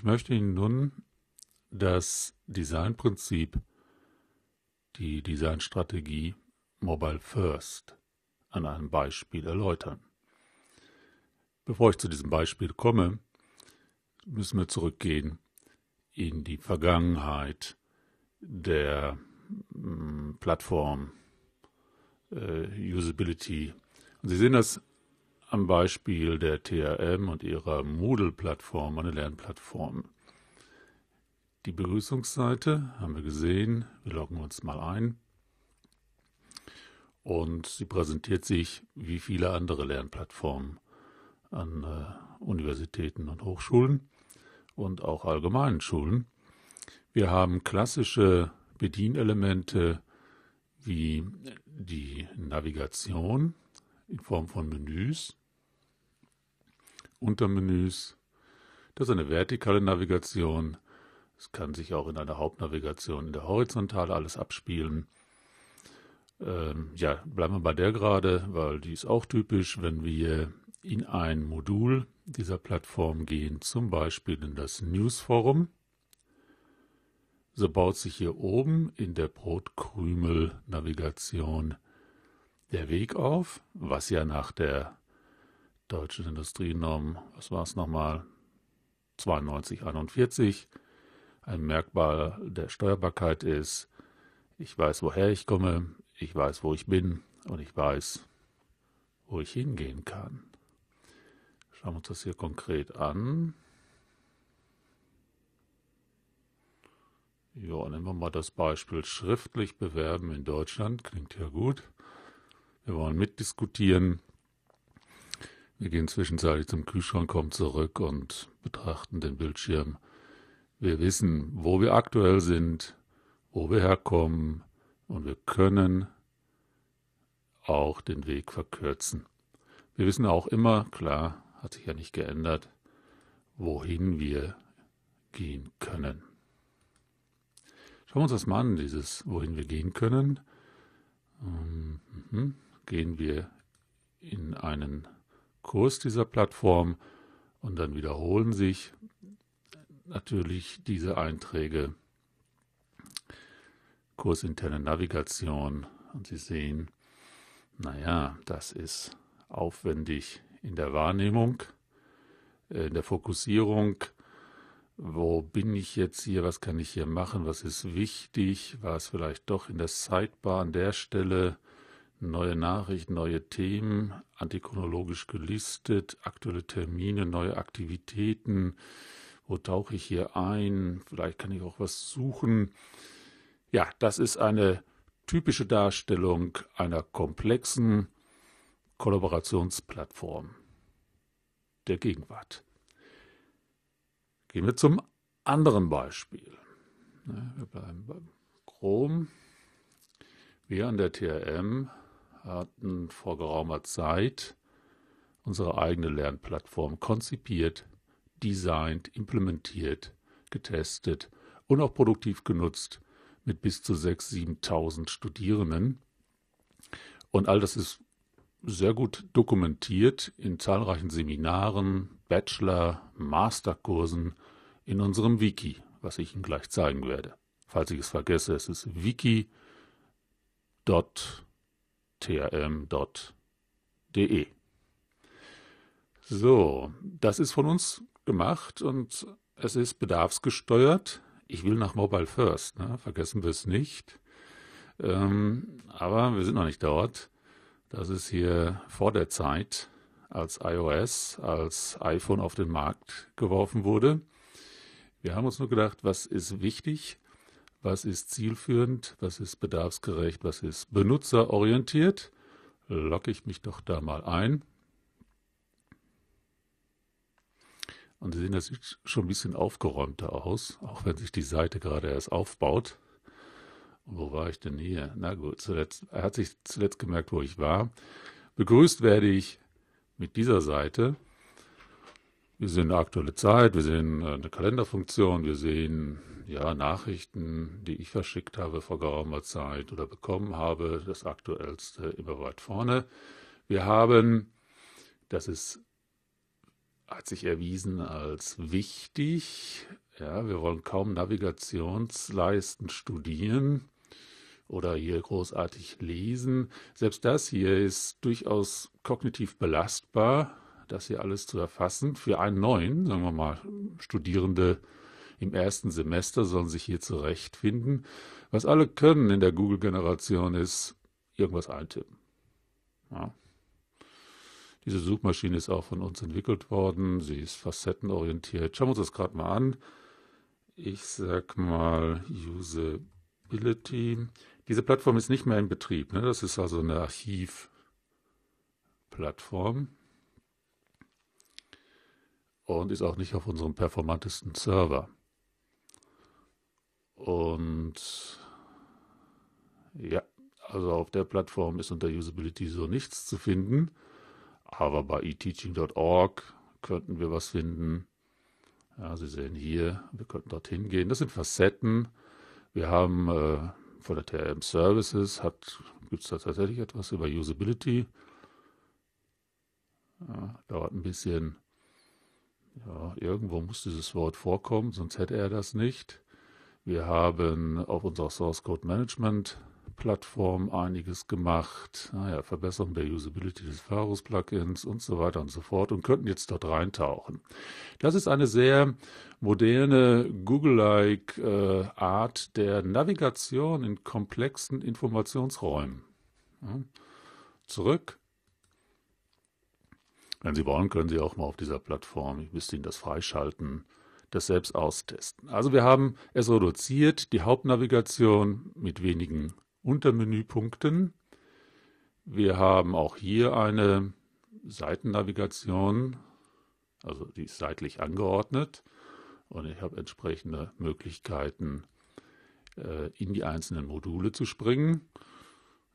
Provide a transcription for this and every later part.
Ich möchte Ihnen nun das Designprinzip, die Designstrategie Mobile First an einem Beispiel erläutern. Bevor ich zu diesem Beispiel komme, müssen wir zurückgehen in die Vergangenheit der hm, Plattform äh, Usability. Und Sie sehen das am Beispiel der TRM und ihrer Moodle-Plattform, eine Lernplattform. Die Begrüßungsseite haben wir gesehen. Wir loggen uns mal ein. Und sie präsentiert sich wie viele andere Lernplattformen an äh, Universitäten und Hochschulen und auch allgemeinen Schulen. Wir haben klassische Bedienelemente wie die Navigation in Form von Menüs. Untermenüs. Das ist eine vertikale Navigation. Es kann sich auch in einer Hauptnavigation in der Horizontale alles abspielen. Ähm, ja, bleiben wir bei der gerade, weil die ist auch typisch, wenn wir in ein Modul dieser Plattform gehen, zum Beispiel in das Newsforum. So baut sich hier oben in der Brotkrümel-Navigation der Weg auf, was ja nach der deutsche Industrienorm, was war es nochmal, 9241, ein Merkmal der Steuerbarkeit ist, ich weiß, woher ich komme, ich weiß, wo ich bin und ich weiß, wo ich hingehen kann. Schauen wir uns das hier konkret an. Ja, nehmen wir mal das Beispiel schriftlich bewerben in Deutschland. Klingt ja gut. Wir wollen mitdiskutieren. Wir gehen zwischenzeitlich zum Kühlschrank, kommen zurück und betrachten den Bildschirm. Wir wissen, wo wir aktuell sind, wo wir herkommen und wir können auch den Weg verkürzen. Wir wissen auch immer, klar, hat sich ja nicht geändert, wohin wir gehen können. Schauen wir uns das mal an, dieses wohin wir gehen können. Ähm, mhm. Gehen wir in einen Kurs dieser Plattform und dann wiederholen sich natürlich diese Einträge. Kursinterne Navigation und Sie sehen, naja, das ist aufwendig in der Wahrnehmung, äh, in der Fokussierung. Wo bin ich jetzt hier? Was kann ich hier machen? Was ist wichtig? War es vielleicht doch in der Sidebar an der Stelle? neue Nachricht, neue Themen, antichronologisch gelistet, aktuelle Termine, neue Aktivitäten. Wo tauche ich hier ein? Vielleicht kann ich auch was suchen. Ja, das ist eine typische Darstellung einer komplexen Kollaborationsplattform der Gegenwart. Gehen wir zum anderen Beispiel. Wir bleiben beim Chrom. Wir an der TRM hatten vor geraumer Zeit unsere eigene Lernplattform konzipiert, designt, implementiert, getestet und auch produktiv genutzt mit bis zu 6.000, 7.000 Studierenden. Und all das ist sehr gut dokumentiert in zahlreichen Seminaren, Bachelor-, Masterkursen in unserem Wiki, was ich Ihnen gleich zeigen werde. Falls ich es vergesse, es ist wiki.com trm.de. So, das ist von uns gemacht und es ist bedarfsgesteuert. Ich will nach Mobile First, ne? vergessen wir es nicht. Ähm, aber wir sind noch nicht dort. Das ist hier vor der Zeit, als iOS, als iPhone auf den Markt geworfen wurde. Wir haben uns nur gedacht, was ist wichtig? was ist zielführend, was ist bedarfsgerecht, was ist benutzerorientiert. Locke ich mich doch da mal ein. Und Sie sehen, das sieht schon ein bisschen aufgeräumter aus, auch wenn sich die Seite gerade erst aufbaut. Und wo war ich denn hier? Na gut, zuletzt, er hat sich zuletzt gemerkt, wo ich war. Begrüßt werde ich mit dieser Seite. Wir sehen eine aktuelle Zeit, wir sehen äh, eine Kalenderfunktion, wir sehen ja, Nachrichten, die ich verschickt habe vor geraumer Zeit oder bekommen habe. Das aktuellste immer weit vorne. Wir haben, das ist, hat sich erwiesen als wichtig. Ja, wir wollen kaum Navigationsleisten studieren oder hier großartig lesen. Selbst das hier ist durchaus kognitiv belastbar, das hier alles zu erfassen. Für einen neuen, sagen wir mal, Studierende im ersten Semester sollen sich hier zurechtfinden. Was alle können in der Google-Generation ist irgendwas eintippen. Ja. Diese Suchmaschine ist auch von uns entwickelt worden. Sie ist facettenorientiert. Schauen wir uns das gerade mal an. Ich sag mal Usability. Diese Plattform ist nicht mehr in Betrieb. Ne? Das ist also eine Archivplattform. Und ist auch nicht auf unserem performantesten Server. Und ja, also auf der Plattform ist unter Usability so nichts zu finden. Aber bei eteaching.org könnten wir was finden. Ja, Sie sehen hier, wir könnten dorthin gehen. Das sind Facetten. Wir haben äh, von der TRM Services gibt es da tatsächlich etwas über Usability. Ja, dauert ein bisschen. Ja, irgendwo muss dieses Wort vorkommen, sonst hätte er das nicht. Wir haben auf unserer Source Code Management Plattform einiges gemacht. Naja, Verbesserung der Usability des Farus Plugins und so weiter und so fort und könnten jetzt dort reintauchen. Das ist eine sehr moderne Google-like äh, Art der Navigation in komplexen Informationsräumen. Ja. Zurück. Wenn Sie wollen, können Sie auch mal auf dieser Plattform, ich müsste Ihnen das freischalten, das selbst austesten. Also wir haben es reduziert, die Hauptnavigation mit wenigen Untermenüpunkten. Wir haben auch hier eine Seitennavigation, also die ist seitlich angeordnet und ich habe entsprechende Möglichkeiten, äh, in die einzelnen Module zu springen.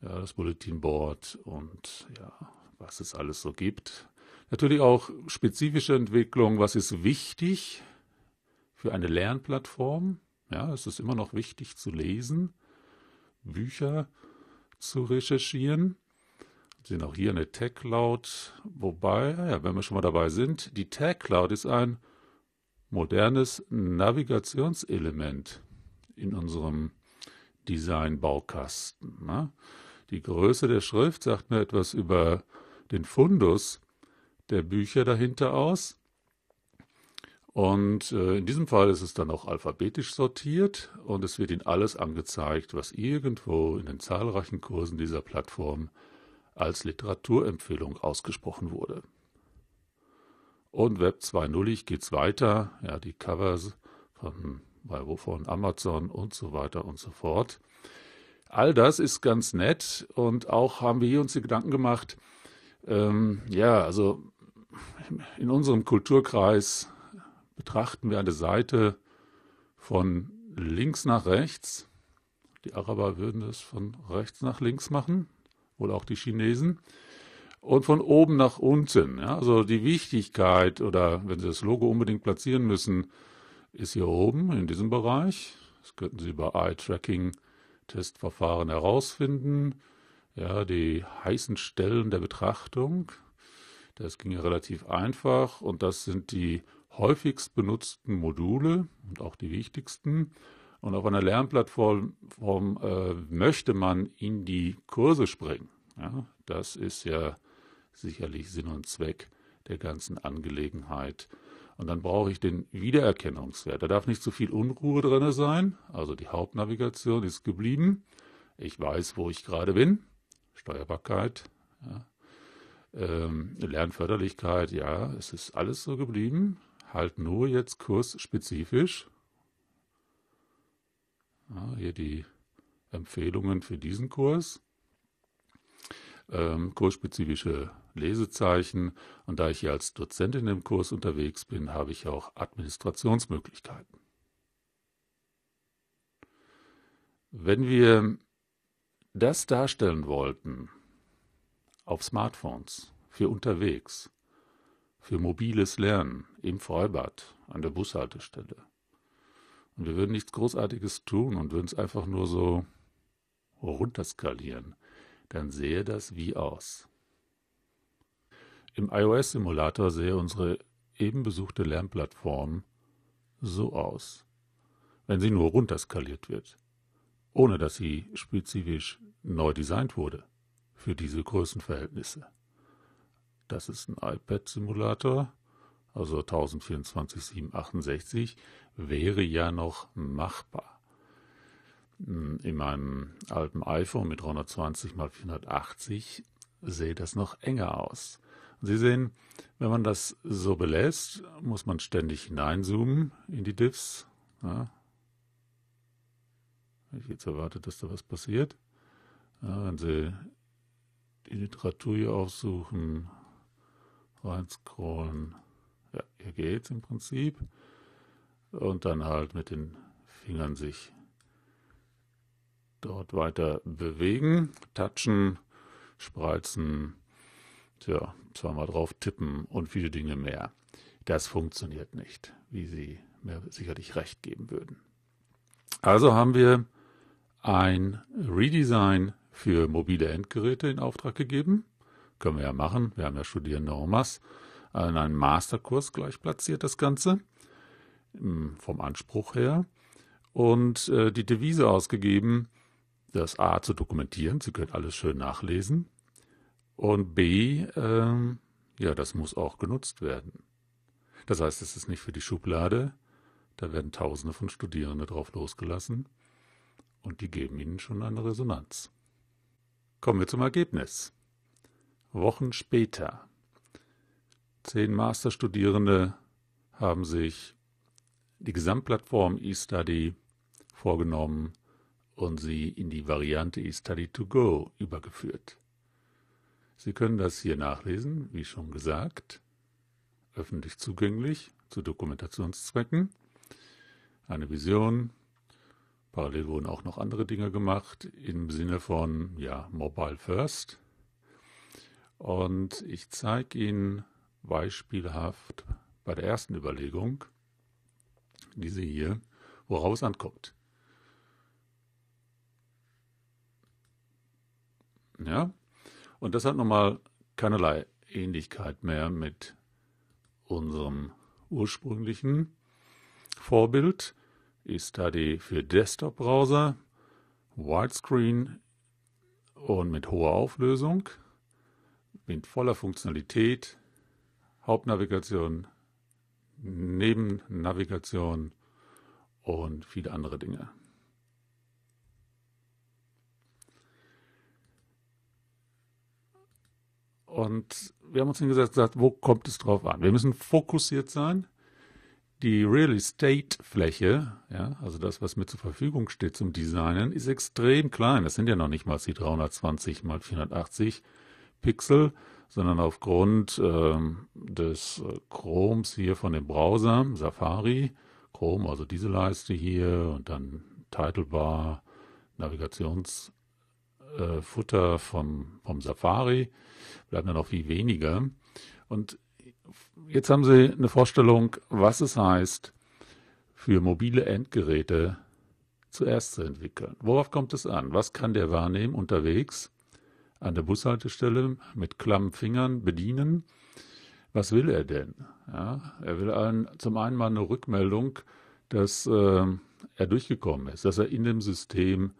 Ja, das Bulletin Board und ja, was es alles so gibt. Natürlich auch spezifische Entwicklung, was ist wichtig für eine Lernplattform. Ja, es ist immer noch wichtig zu lesen, Bücher zu recherchieren. Wir sehen auch hier eine Tech Cloud, wobei, ah ja, wenn wir schon mal dabei sind, die Tech Cloud ist ein modernes Navigationselement in unserem Design-Baukasten. Ne? Die Größe der Schrift sagt mir etwas über den Fundus der Bücher dahinter aus. Und äh, in diesem Fall ist es dann auch alphabetisch sortiert und es wird Ihnen alles angezeigt, was irgendwo in den zahlreichen Kursen dieser Plattform als Literaturempfehlung ausgesprochen wurde. Und Web 2.0 geht's weiter, ja, die Covers von bei wovon Amazon und so weiter und so fort. All das ist ganz nett und auch haben wir hier uns die Gedanken gemacht, ähm, ja, also in unserem Kulturkreis betrachten wir eine Seite von links nach rechts. Die Araber würden das von rechts nach links machen, wohl auch die Chinesen. Und von oben nach unten. Ja, also die Wichtigkeit oder wenn Sie das Logo unbedingt platzieren müssen, ist hier oben in diesem Bereich. Das könnten Sie über Eye-Tracking-Testverfahren herausfinden. Ja, die heißen Stellen der Betrachtung. Das ging ja relativ einfach und das sind die häufigst benutzten Module und auch die wichtigsten. Und auf einer Lernplattform äh, möchte man in die Kurse springen. Ja, das ist ja sicherlich Sinn und Zweck der ganzen Angelegenheit. Und dann brauche ich den Wiedererkennungswert. Da darf nicht zu viel Unruhe drin sein. Also die Hauptnavigation ist geblieben. Ich weiß, wo ich gerade bin. Steuerbarkeit. Ja. Ähm, Lernförderlichkeit, ja, es ist alles so geblieben halt nur jetzt kursspezifisch. Ja, hier die Empfehlungen für diesen Kurs. Ähm, kursspezifische Lesezeichen. Und da ich hier als Dozent in dem Kurs unterwegs bin, habe ich auch Administrationsmöglichkeiten. Wenn wir das darstellen wollten auf Smartphones für unterwegs, für mobiles Lernen im Freibad an der Bushaltestelle. Und wir würden nichts Großartiges tun und würden es einfach nur so runterskalieren. Dann sähe das wie aus. Im iOS-Simulator sähe unsere eben besuchte Lernplattform so aus, wenn sie nur runterskaliert wird, ohne dass sie spezifisch neu designt wurde für diese Größenverhältnisse. Das ist ein iPad-Simulator, also 1024 768, wäre ja noch machbar. Hm, in meinem alten iPhone mit 320 x 480 sähe das noch enger aus. Sie sehen, wenn man das so belässt, muss man ständig hineinzoomen in die Diffs. Ja. Ich jetzt erwartet, dass da was passiert. Ja, wenn Sie die Literatur hier aufsuchen, reinscrollen. Ja, hier geht's im Prinzip. Und dann halt mit den Fingern sich dort weiter bewegen, touchen, spreizen, tja, zweimal drauf tippen und viele Dinge mehr. Das funktioniert nicht, wie Sie mir sicherlich recht geben würden. Also haben wir ein Redesign für mobile Endgeräte in Auftrag gegeben können wir ja machen, wir haben ja Studierende en masse, äh, in einem Masterkurs gleich platziert das Ganze, hm, vom Anspruch her, und äh, die Devise ausgegeben, das A zu dokumentieren, Sie können alles schön nachlesen, und B, ähm, ja, das muss auch genutzt werden. Das heißt, es ist nicht für die Schublade, da werden Tausende von Studierenden drauf losgelassen und die geben ihnen schon eine Resonanz. Kommen wir zum Ergebnis. Wochen später. Zehn Masterstudierende haben sich die Gesamtplattform eStudy vorgenommen und sie in die Variante eStudy to go übergeführt. Sie können das hier nachlesen, wie schon gesagt, öffentlich zugänglich zu Dokumentationszwecken. Eine Vision. Parallel wurden auch noch andere Dinge gemacht im Sinne von ja, Mobile First. Und ich zeige Ihnen beispielhaft bei der ersten Überlegung, diese hier, woraus ankommt. Ja, und das hat nochmal keinerlei Ähnlichkeit mehr mit unserem ursprünglichen Vorbild. Ist da die für Desktop-Browser, Widescreen und mit hoher Auflösung in voller Funktionalität, Hauptnavigation, Nebennavigation und viele andere Dinge. Und wir haben uns hingesetzt und gesagt, wo kommt es drauf an? Wir müssen fokussiert sein. Die Real Estate Fläche, ja, also das, was mir zur Verfügung steht zum Designen, ist extrem klein. Das sind ja noch nicht mal die 320 mal 480 Pixel, sondern aufgrund ähm, äh, des Chroms hier von dem Browser, Safari, Chrome, also diese Leiste hier und dann Titlebar, Navigationsfutter äh, vom, vom Safari, bleibt dann noch viel weniger. Und jetzt haben Sie eine Vorstellung, was es heißt, für mobile Endgeräte zuerst zu entwickeln. Worauf kommt es an? Was kann der wahrnehmen unterwegs? an der Bushaltestelle mit klammen Fingern bedienen. Was will er denn? Ja, er will einen, zum einen mal eine Rückmeldung, dass äh, er durchgekommen ist, dass er in dem System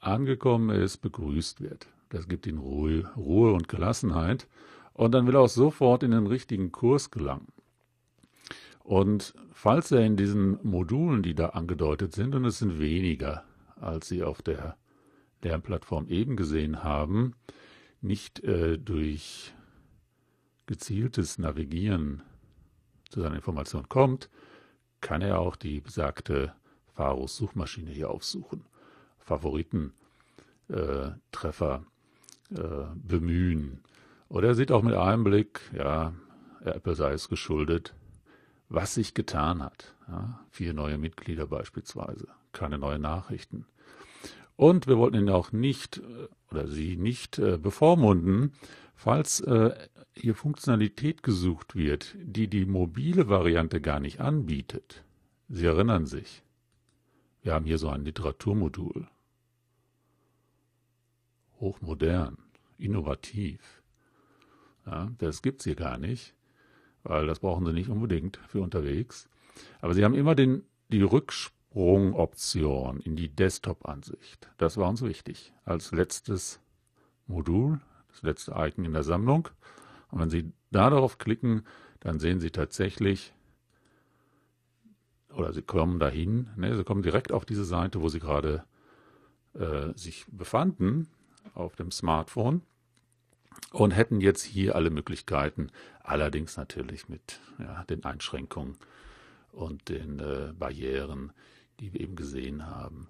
angekommen ist, begrüßt wird. Das gibt ihm Ruhe, Ruhe und Gelassenheit. Und dann will er auch sofort in den richtigen Kurs gelangen. Und falls er in diesen Modulen, die da angedeutet sind, und es sind weniger, als sie auf der Lernplattform eben gesehen haben, nicht äh, durch gezieltes Navigieren zu seiner Information kommt, kann er auch die besagte Faros Suchmaschine hier aufsuchen, Favoritentreffer äh, äh, bemühen. Oder er sieht auch mit einem Blick, ja, Apple sei es geschuldet, was sich getan hat. Ja, vier neue Mitglieder beispielsweise, keine neuen Nachrichten. Und wir wollten ihn auch nicht äh, oder sie nicht äh, bevormunden, falls äh, hier Funktionalität gesucht wird, die die mobile Variante gar nicht anbietet. Sie erinnern sich, wir haben hier so ein Literaturmodul. Hochmodern, innovativ. Ja, das es hier gar nicht, weil das brauchen Sie nicht unbedingt für unterwegs. Aber Sie haben immer den, die Rücksprache. Sprungoption in die Desktop-Ansicht. Das war uns wichtig. Als letztes Modul, das letzte Icon in der Sammlung. Und wenn Sie da darauf klicken, dann sehen Sie tatsächlich, oder Sie kommen dahin, ne, Sie kommen direkt auf diese Seite, wo Sie gerade äh, sich befanden, auf dem Smartphone und hätten jetzt hier alle Möglichkeiten, allerdings natürlich mit ja, den Einschränkungen und den äh, Barrieren, die wir eben gesehen haben.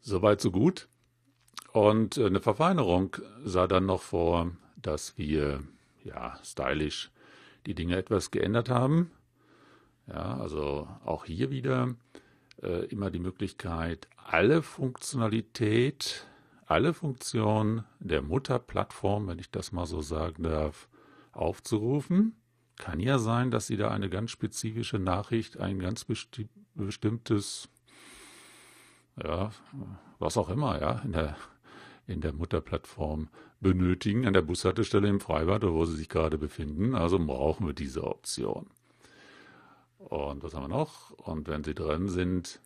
Soweit so gut. Und äh, eine Verfeinerung sah dann noch vor, dass wir ja stylisch die Dinge etwas geändert haben. Ja, also auch hier wieder äh, immer die Möglichkeit, alle Funktionalität, alle Funktionen der Mutterplattform, wenn ich das mal so sagen darf, aufzurufen. Kann ja sein, dass Sie da eine ganz spezifische Nachricht, einen ganz bestimmtes, ja, was auch immer, ja, in der, in der Mutterplattform benötigen, an der Bushaltestelle im Freibad oder wo sie sich gerade befinden. Also brauchen wir diese Option. Und was haben wir noch? Und wenn sie drin sind,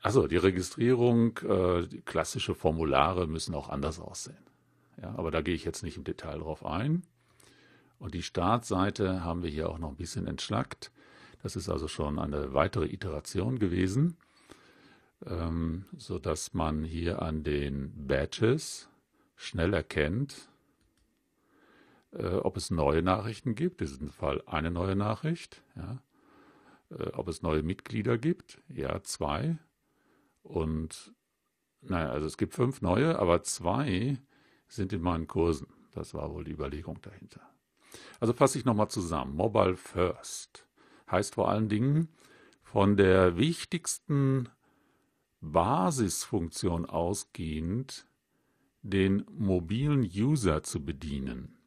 also die Registrierung, äh, die klassische Formulare müssen auch anders aussehen. Ja, aber da gehe ich jetzt nicht im Detail drauf ein. Und die Startseite haben wir hier auch noch ein bisschen entschlackt. Das ist also schon eine weitere Iteration gewesen, ähm, sodass man hier an den Badges schnell erkennt, äh, ob es neue Nachrichten gibt, in diesem Fall eine neue Nachricht, ja. äh, ob es neue Mitglieder gibt, ja, zwei. Und naja, also es gibt fünf neue, aber zwei sind in meinen Kursen. Das war wohl die Überlegung dahinter. Also fasse ich nochmal zusammen. Mobile First heißt vor allen Dingen, von der wichtigsten Basisfunktion ausgehend, den mobilen User zu bedienen.